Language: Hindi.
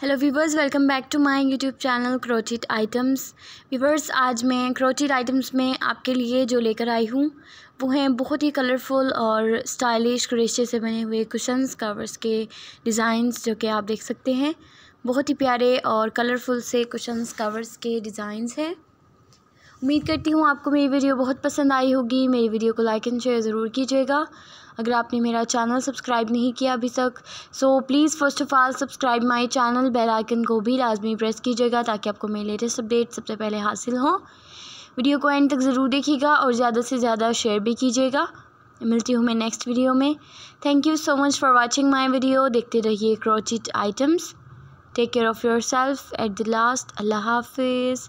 hello viewers welcome back to my YouTube channel crochet items viewers आज मैं क्रोचिट आइटम्स में आपके लिए जो लेकर आई हूँ वो हैं बहुत ही कलरफुल और स्टाइलिश क्रेशे से बने हुए कुशंस कवर्स के डिज़ाइंस जो कि आप देख सकते हैं बहुत ही प्यारे और कलरफुल से कुशंस कवर्स के डिज़ाइंस हैं उम्मीद करती हूँ आपको मेरी वीडियो बहुत पसंद आई होगी मेरी वीडियो को लाइक एंड शेयर ज़रूर कीजिएगा अगर आपने मेरा चैनल सब्सक्राइब नहीं किया अभी तक so please first of all subscribe my channel bell icon को भी लाजमी प्रेस कीजिएगा ताकि आपको मेरे लेटेस्ट अपडेट सबसे पहले हासिल हों वीडियो को एंड तक ज़रूर देखिएगा और ज़्यादा से ज़्यादा शेयर भी कीजिएगा मिलती हूँ मैं नेक्स्ट वीडियो में thank you so much for watching my video देखते रहिए crochet items take care of yourself at the last अल्लाह हाफिज़